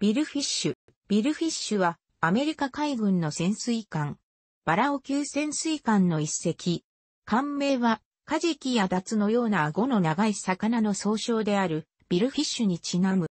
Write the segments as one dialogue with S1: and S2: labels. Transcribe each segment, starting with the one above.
S1: ビルフィッシュ。ビルフィッシュは、アメリカ海軍の潜水艦。バラオ級潜水艦の一隻。艦名は、カジキやダツのような顎の長い魚の総称である、ビルフィッシュにちなむ。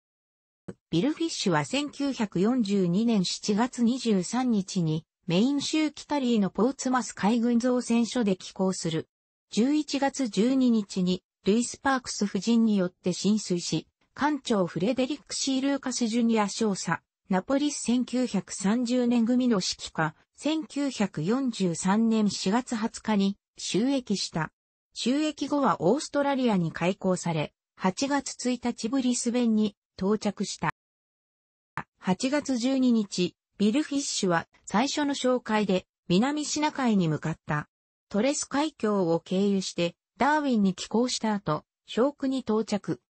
S1: ビルフィッシュは1942年7月23日に、メイン州キタリーのポーツマス海軍造船所で寄港する。11月12日に、ルイス・パークス夫人によって浸水し、艦長フレデリック・シー・ルーカス・ジュニア少佐、ナポリス1930年組の指揮下、1943年4月20日に収益した。収益後はオーストラリアに開港され、8月1日ブリスベンに到着した。8月12日、ビルフィッシュは最初の紹介で南シナ海に向かった。トレス海峡を経由してダーウィンに寄港した後、ショークに到着。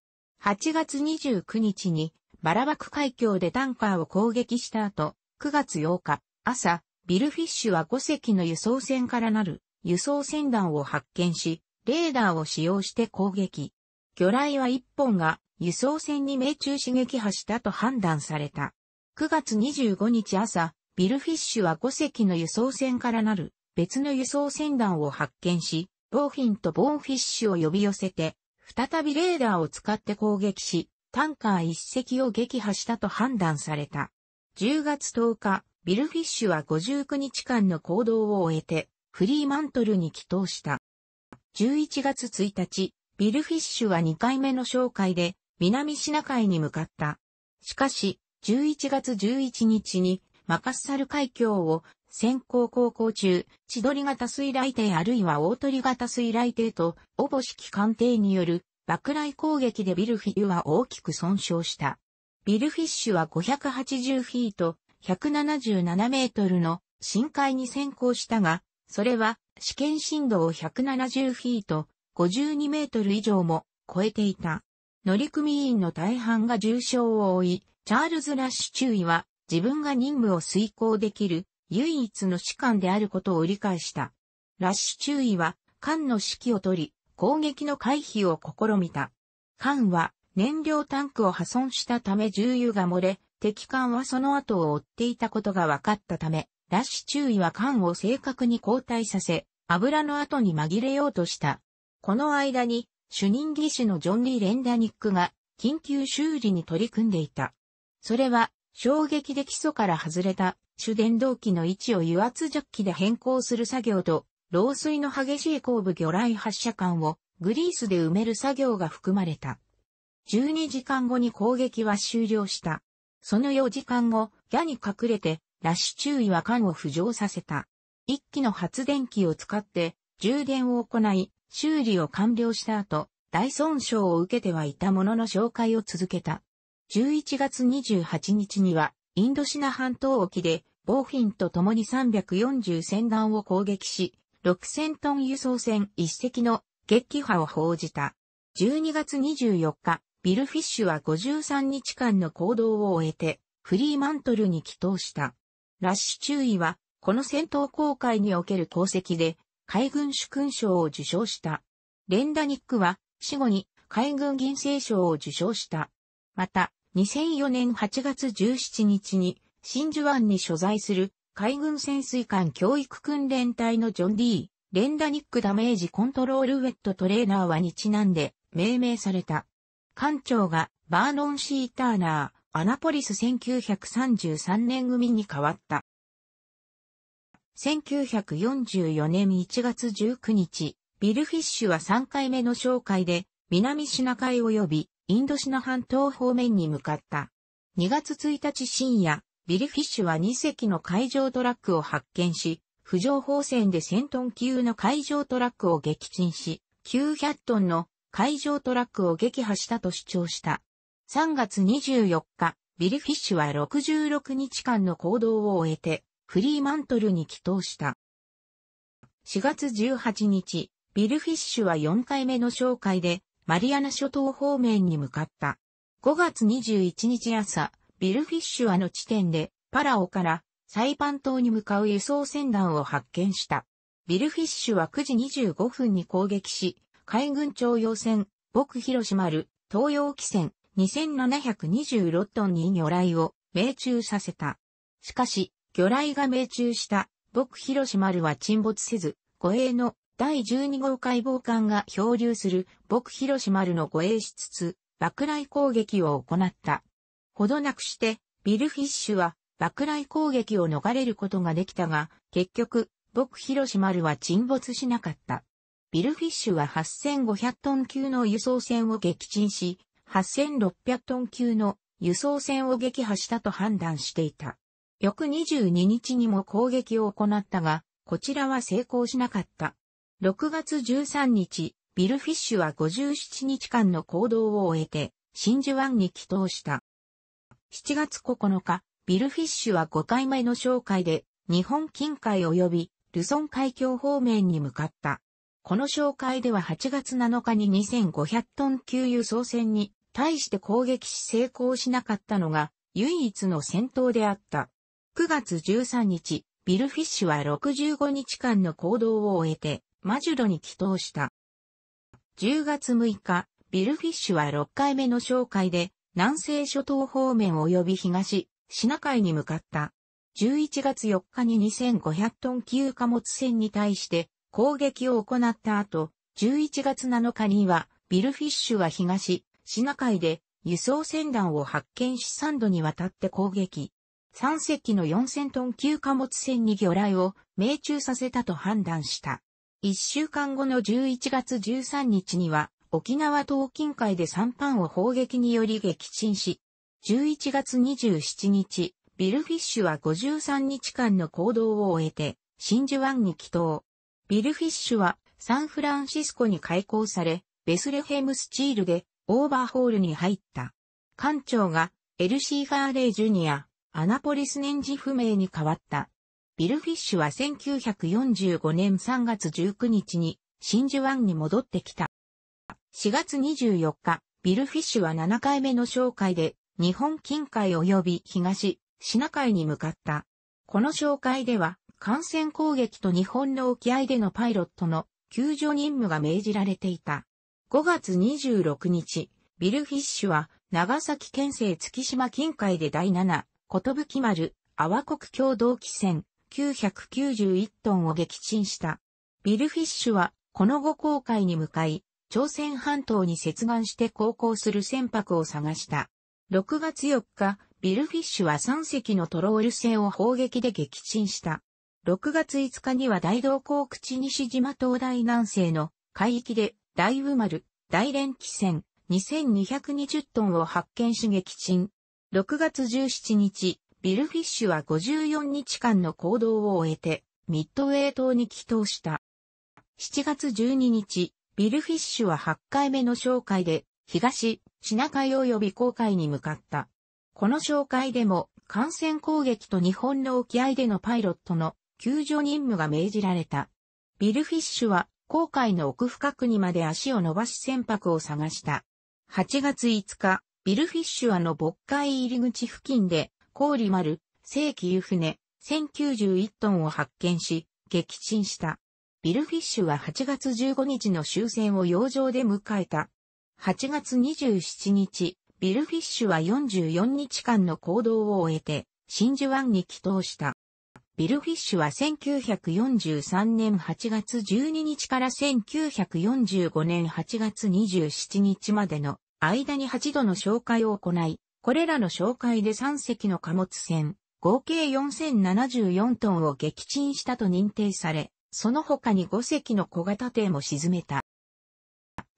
S1: 8月29日にバラバク海峡でタンカーを攻撃した後、9月8日、朝、ビルフィッシュは5隻の輸送船からなる輸送船団を発見し、レーダーを使用して攻撃。魚雷は1本が輸送船に命中刺激破したと判断された。9月25日朝、ビルフィッシュは5隻の輸送船からなる別の輸送船団を発見し、ボーフィンとボーンフィッシュを呼び寄せて再びレーダーを使って攻撃し、タンカー1隻を撃破したと判断された。10月10日、ビルフィッシュは59日間の行動を終えて、フリーマントルに帰投した。11月1日、ビルフィッシュは2回目の紹介で、南シナ海に向かった。しかし、11月11日に、マカッサル海峡を先行航行中、千鳥型水雷艇あるいは大鳥型水雷艇と、おぼしき艦艇による爆雷攻撃でビルフィッシュは大きく損傷した。ビルフィッシュは580フィート、177メートルの深海に先行したが、それは試験深度を170フィート、52メートル以上も超えていた。乗組員の大半が重傷を負い、チャールズ・ラッシュ中尉は自分が任務を遂行できる唯一の士官であることを理解した。ラッシュ中尉は、艦の指揮を取り、攻撃の回避を試みた。艦は燃料タンクを破損したため重油が漏れ、敵艦はその後を追っていたことが分かったため、ラッシュ中尉は艦を正確に交代させ、油の後に紛れようとした。この間に、主任技師のジョン・リー・レンダニックが、緊急修理に取り組んでいた。それは、衝撃で基礎から外れた主電動機の位置を油圧ジャッキで変更する作業と、漏水の激しい後部魚雷発射管をグリースで埋める作業が含まれた。12時間後に攻撃は終了した。その4時間後、矢に隠れて、ラッシュ注意は艦を浮上させた。一機の発電機を使って、充電を行い、修理を完了した後、大損傷を受けてはいたものの紹介を続けた。11月28日には、インドシナ半島沖で、ボーフィンと共に340船団を攻撃し、6000トン輸送船一隻の撃破を報じた。12月24日、ビルフィッシュは53日間の行動を終えて、フリーマントルに帰投した。ラッシュ注意は、この戦闘航海における功績で、海軍主勲賞を受賞した。レンダニックは、死後に海軍銀星賞を受賞した。また、2004年8月17日に真珠湾に所在する海軍潜水艦教育訓練隊のジョン・ディー・レンダニックダメージコントロールウェットトレーナーはにちなんで命名された。艦長がバーノン・シー・ターナー、アナポリス1933年組に変わった。1944年1月19日、ビルフィッシュは3回目の紹介で南シナ海及びインドシナ半島方面に向かった。2月1日深夜、ビリフィッシュは2隻の海上トラックを発見し、浮上砲戦で1000トン級の海上トラックを撃沈し、900トンの海上トラックを撃破したと主張した。3月24日、ビリフィッシュは66日間の行動を終えて、フリーマントルに帰投した。4月18日、ビルフィッシュは4回目の紹介で、マリアナ諸島方面に向かった。5月21日朝、ビルフィッシュアの地点で、パラオからサイパン島に向かう輸送船団を発見した。ビルフィッシュは9時25分に攻撃し、海軍徴用船、僕広島る、東洋汽船、2726トンに魚雷を命中させた。しかし、魚雷が命中した、僕広島丸は沈没せず、護衛の第12号解剖艦が漂流する僕広島るの護衛しつつ、爆雷攻撃を行った。ほどなくして、ビルフィッシュは爆雷攻撃を逃れることができたが、結局、僕広島るは沈没しなかった。ビルフィッシュは8500トン級の輸送船を撃沈し、8600トン級の輸送船を撃破したと判断していた。翌22日にも攻撃を行ったが、こちらは成功しなかった。6月13日、ビルフィッシュは57日間の行動を終えて、真珠湾に帰投した。7月9日、ビルフィッシュは5回目の紹介で、日本近海及び、ルソン海峡方面に向かった。この紹介では8月7日に2500トン級輸送船に対して攻撃し成功しなかったのが唯一の戦闘であった。9月13日、ビルフィッシュは65日間の行動を終えて、マジュロに帰投した。10月6日、ビルフィッシュは6回目の紹介で、南西諸島方面及び東、シナ海に向かった。11月4日に2500トン級貨物船に対して攻撃を行った後、11月7日には、ビルフィッシュは東、シナ海で輸送船団を発見し3度にわたって攻撃。3隻の4000トン級貨物船に魚雷を命中させたと判断した。1週間後の11月13日には、沖縄東近海で3班を砲撃により撃沈し、11月27日、ビルフィッシュは53日間の行動を終えて、真珠湾に帰島。ビルフィッシュはサンフランシスコに開港され、ベスレヘムスチールでオーバーホールに入った。艦長がエルシー・ファーレイ・ジュニア、アナポリス年次不明に変わった。ビルフィッシュは1945年3月19日に真珠湾に戻ってきた。4月24日、ビルフィッシュは7回目の紹介で日本近海及び東、シナ海に向かった。この紹介では艦船攻撃と日本の沖合でのパイロットの救助任務が命じられていた。5月26日、ビルフィッシュは長崎県西月島近海で第7、き丸、阿波国共同汽船、991トンを撃沈した。ビルフィッシュは、この後航海に向かい、朝鮮半島に接岸して航行する船舶を探した。6月4日、ビルフィッシュは3隻のトロール船を砲撃で撃沈した。6月5日には大道港口西島東大南西の海域で大宇丸、大連汽船2220トンを発見し撃沈。6月17日、ビルフィッシュは54日間の行動を終えて、ミッドウェー島に帰投した。7月12日、ビルフィッシュは8回目の紹介で、東、シナ海及び航海に向かった。この紹介でも、感染攻撃と日本の沖合でのパイロットの救助任務が命じられた。ビルフィッシュは、航海の奥深くにまで足を伸ばし船舶を探した。8月5日、ビルフィッシュはの渤海入り口付近で、氷丸、正規湯船、1091トンを発見し、撃沈した。ビルフィッシュは8月15日の終戦を洋上で迎えた。8月27日、ビルフィッシュは44日間の行動を終えて、真珠湾に帰投した。ビルフィッシュは1943年8月12日から1945年8月27日までの間に8度の紹介を行い、これらの紹介で3隻の貨物船、合計4074トンを撃沈したと認定され、その他に5隻の小型艇も沈めた。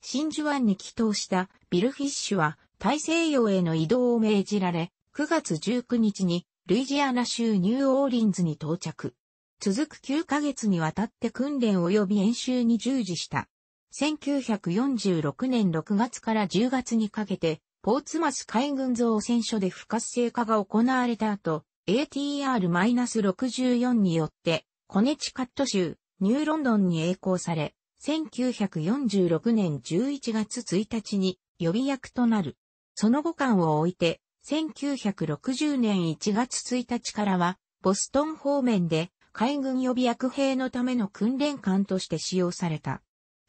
S1: 真珠湾に帰投したビルフィッシュは大西洋への移動を命じられ、9月19日にルイジアナ州ニューオーリンズに到着。続く9ヶ月にわたって訓練及び演習に従事した。1946年6月から10月にかけて、ポーツマス海軍造船所で不活性化が行われた後、ATR-64 によって、コネチカット州、ニューロンドンに栄光され、1946年11月1日に予備役となる。その後間を置いて、1960年1月1日からは、ボストン方面で海軍予備役兵のための訓練艦として使用された。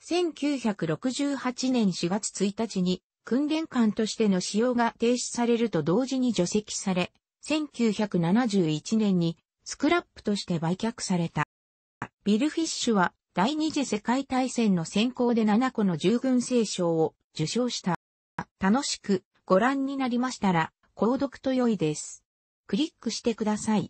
S1: 1968年4月1日に訓練艦としての使用が停止されると同時に除籍され、1971年にスクラップとして売却された。ビルフィッシュは第二次世界大戦の先行で7個の従軍聖賞を受賞した。楽しくご覧になりましたら、購読と良いです。クリックしてください。